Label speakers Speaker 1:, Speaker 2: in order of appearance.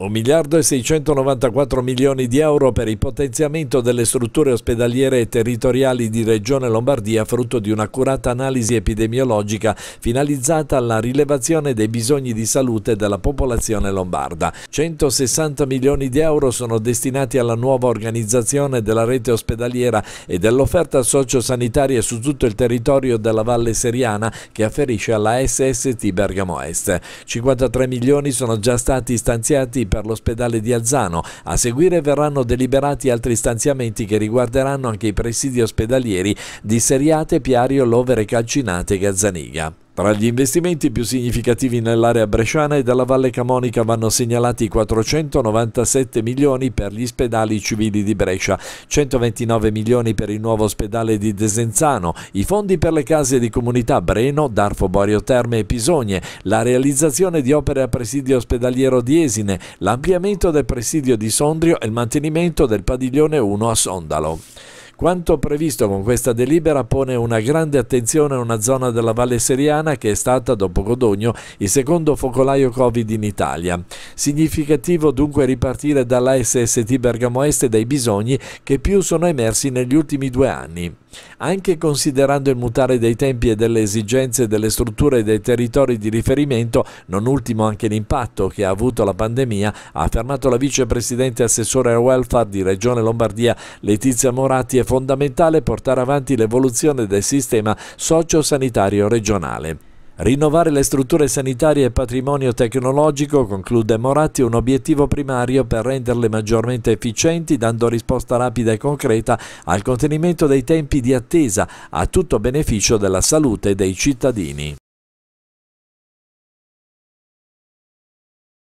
Speaker 1: 1 miliardo e 694 milioni di euro per il potenziamento delle strutture ospedaliere e territoriali di Regione Lombardia frutto di un'accurata analisi epidemiologica finalizzata alla rilevazione dei bisogni di salute della popolazione lombarda. 160 milioni di euro sono destinati alla nuova organizzazione della rete ospedaliera e dell'offerta sociosanitaria su tutto il territorio della Valle Seriana che afferisce alla SST Bergamo Est. 53 milioni sono già stati stanziati per l'ospedale di Alzano. A seguire verranno deliberati altri stanziamenti che riguarderanno anche i presidi ospedalieri di Seriate, Piario, Lovere, Calcinate e Gazzaniga. Tra gli investimenti più significativi nell'area bresciana e della Valle Camonica vanno segnalati 497 milioni per gli ospedali civili di Brescia, 129 milioni per il nuovo ospedale di Desenzano, i fondi per le case di comunità Breno, Darfo Borio Terme e Pisogne, la realizzazione di opere a presidio ospedaliero di Esine, l'ampliamento del presidio di Sondrio e il mantenimento del padiglione 1 a Sondalo. Quanto previsto con questa delibera pone una grande attenzione a una zona della Valle Seriana che è stata, dopo Codogno, il secondo focolaio Covid in Italia. Significativo dunque ripartire dalla SST Bergamo Est e dai bisogni che più sono emersi negli ultimi due anni. Anche considerando il mutare dei tempi e delle esigenze delle strutture e dei territori di riferimento, non ultimo anche l'impatto che ha avuto la pandemia, ha affermato la vicepresidente assessore al welfare di Regione Lombardia Letizia Moratti e fondamentale portare avanti l'evoluzione del sistema sociosanitario regionale. Rinnovare le strutture sanitarie e patrimonio tecnologico, conclude Moratti, è un obiettivo primario per renderle maggiormente efficienti, dando risposta rapida e concreta al contenimento dei tempi di attesa, a tutto beneficio della salute dei cittadini.